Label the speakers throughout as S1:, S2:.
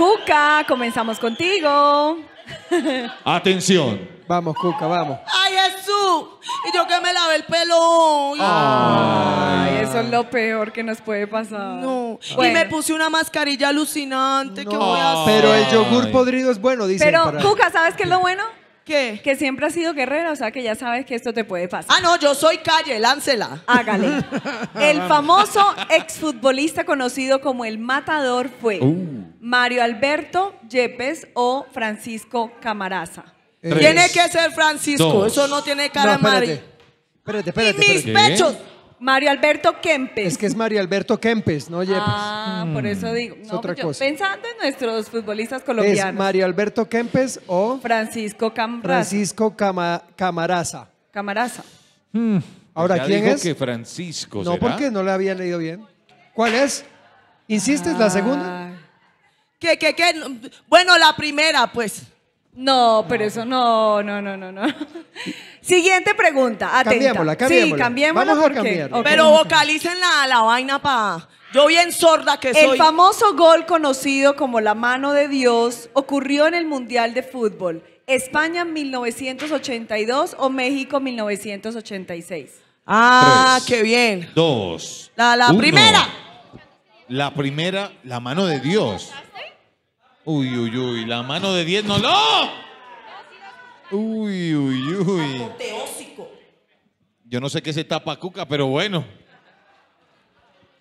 S1: Cuca, comenzamos contigo. Atención. Vamos, Cuca, vamos. ¡Ay, Jesús! Y yo que me lave el pelo Ay, eso es lo peor que nos puede pasar. No. Y me puse una mascarilla alucinante. ¿Qué voy a hacer? Pero el yogur podrido es bueno, dice. Pero, Cuca, ¿sabes qué es lo bueno? Que siempre ha sido guerrera, o sea que ya sabes que esto te puede pasar. Ah, no, yo soy calle, láncela. Hágale. El famoso exfutbolista conocido como el Matador fue uh. Mario Alberto Yepes o Francisco Camaraza. tiene que ser Francisco, eso no tiene cara no, espérate, Y mis pechos. Mario Alberto Kempes. Es que es Mario Alberto Kempes, no Yepes. Ah, por eso mm, digo. otra pues Pensando en nuestros futbolistas Es colombianos. Mario Alberto Kempes o Francisco Camaraza. Francisco Camaraza. Camaraza. Hmm. Ahora, ¿quién es? que Francisco, No, porque no la había leído bien. ¿Cuál es? ¿Insistes la segunda? Bueno, la primera, pues. No, pero eso no, no, no, no, no. Siguiente pregunta, atenta. Cambiémosla, cambiémosla. Sí, cambiémosla Vamos a cambiarla Pero vocalicen la, la vaina pa. Yo bien sorda que soy. El famoso gol conocido como la mano de Dios ocurrió en el Mundial de Fútbol. España 1982 o México 1986. ah, qué bien. Dos. la primera. La primera, la mano de Dios. Uy, uy, uy, la mano de 10 no lo. Uy, uy, uy. Yo no sé qué se tapa cuca, pero bueno.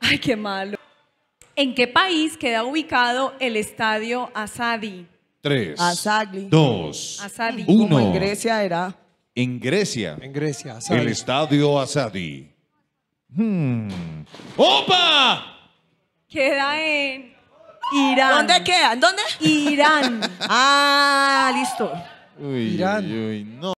S1: Ay, qué malo. ¿En qué país queda ubicado el estadio Asadi? Tres. Asagli. Dos. Asadi. Uno. en Grecia era. En Grecia. En Grecia. Asadi. El estadio Asadi. Hmm. ¡Opa! Queda en Irán. ¿Dónde queda? dónde? Irán. Ah, listo. Irán.